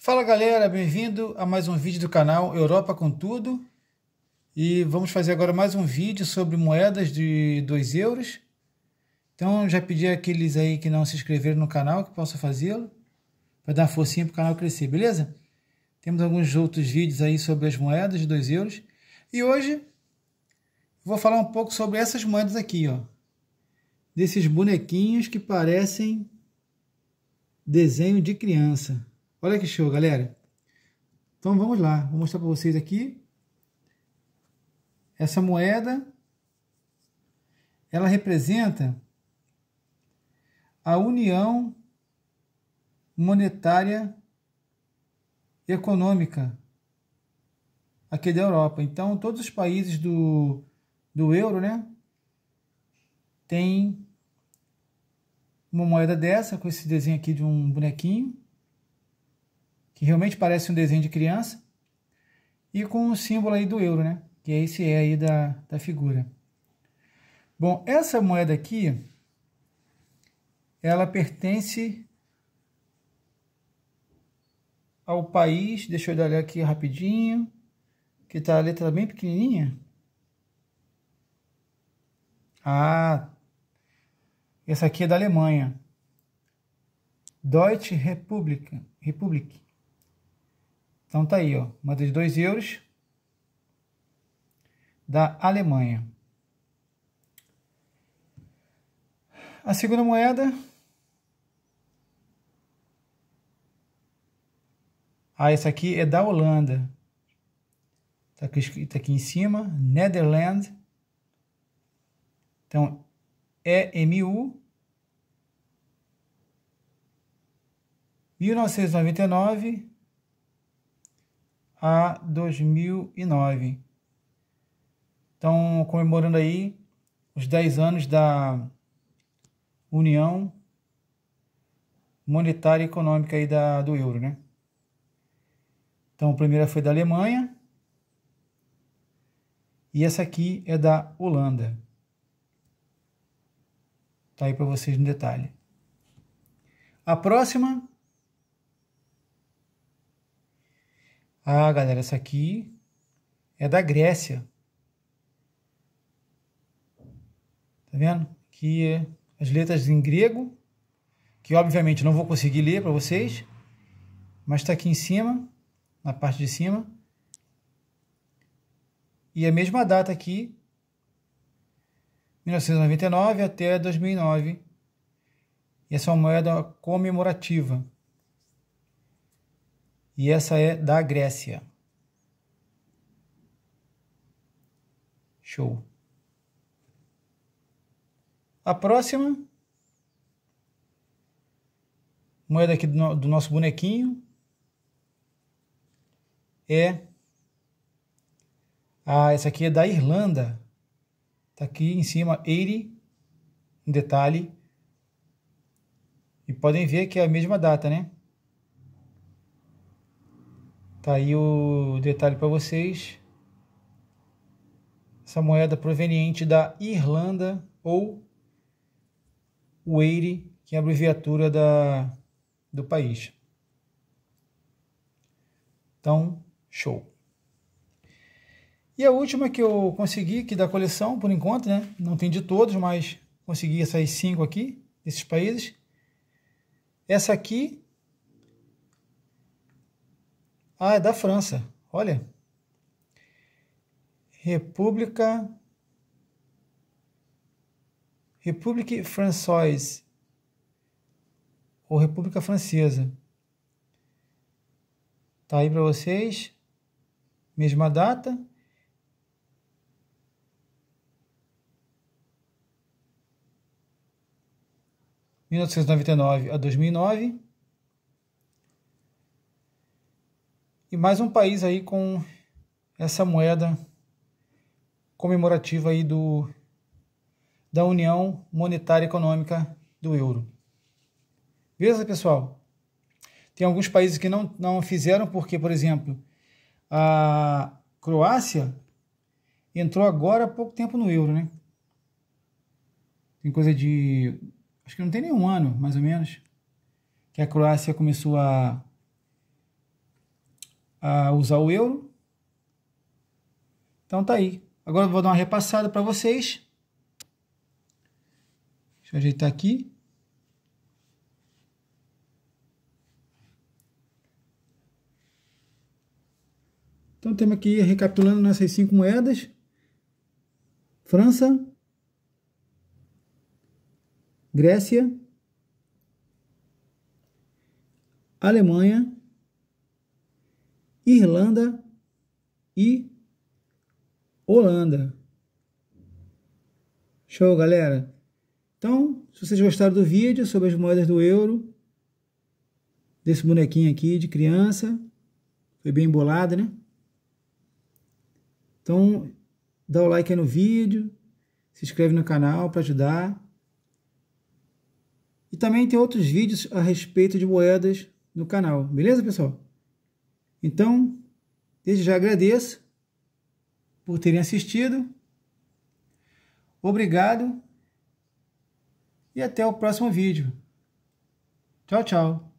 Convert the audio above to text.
Fala galera, bem-vindo a mais um vídeo do canal Europa com Tudo e vamos fazer agora mais um vídeo sobre moedas de 2 euros. Então já pedi aqueles aí que não se inscreveram no canal que possam fazê-lo para dar forcinha para o canal crescer, beleza? Temos alguns outros vídeos aí sobre as moedas de 2 euros e hoje vou falar um pouco sobre essas moedas aqui, ó. Desses bonequinhos que parecem desenho de criança. Olha que show, galera. Então vamos lá, vou mostrar para vocês aqui. Essa moeda, ela representa a união monetária econômica aqui da Europa. Então todos os países do, do euro, né, tem uma moeda dessa com esse desenho aqui de um bonequinho que realmente parece um desenho de criança, e com o símbolo aí do euro, né? Que é esse E aí da, da figura. Bom, essa moeda aqui, ela pertence ao país, deixa eu olhar aqui rapidinho, que tá a letra bem pequenininha. Ah, essa aqui é da Alemanha. Deutsche Republik. Republik. Então tá aí, ó, uma dos dois euros da Alemanha. A segunda moeda, ah, essa aqui é da Holanda. Tá aqui escrito tá aqui em cima, Netherlands. Então, EMU 1999 a 2009. Então, comemorando aí os 10 anos da União Monetária e Econômica aí da, do euro, né? Então, a primeira foi da Alemanha e essa aqui é da Holanda. Tá aí para vocês no detalhe. A próxima Ah, galera, essa aqui é da Grécia. Tá vendo? Que é as letras em grego, que obviamente não vou conseguir ler para vocês, mas está aqui em cima, na parte de cima. E a mesma data aqui, 1999 até 2009. E essa é uma moeda comemorativa e essa é da Grécia. Show. A próxima moeda aqui do, do nosso bonequinho é ah, essa aqui é da Irlanda. Tá aqui em cima, Eire, um detalhe. E podem ver que é a mesma data, né? Tá aí o detalhe para vocês. Essa moeda proveniente da Irlanda ou Weire, que é a abreviatura da, do país. Então, show. E a última que eu consegui, que da coleção, por enquanto, né? Não tem de todos, mas consegui essas cinco aqui, desses países. Essa aqui ah, é da França. Olha. República. República Française. Ou República Francesa. Tá aí para vocês. Mesma data. mil novecentos e noventa e nove a dois mil e nove E mais um país aí com essa moeda comemorativa aí do da União Monetária Econômica do Euro. Beleza, pessoal? Tem alguns países que não, não fizeram porque, por exemplo, a Croácia entrou agora há pouco tempo no euro, né? Tem coisa de. Acho que não tem nenhum ano, mais ou menos, que a Croácia começou a a usar o euro. Então tá aí. Agora eu vou dar uma repassada para vocês. Deixa eu ajeitar aqui. Então temos aqui recapitulando nossas cinco moedas: França, Grécia, Alemanha, Irlanda e Holanda. Show, galera? Então, se vocês gostaram do vídeo sobre as moedas do euro, desse bonequinho aqui de criança, foi bem bolado, né? Então, dá o like aí no vídeo, se inscreve no canal para ajudar. E também tem outros vídeos a respeito de moedas no canal, beleza, pessoal? Então, desde já agradeço por terem assistido. Obrigado e até o próximo vídeo. Tchau, tchau.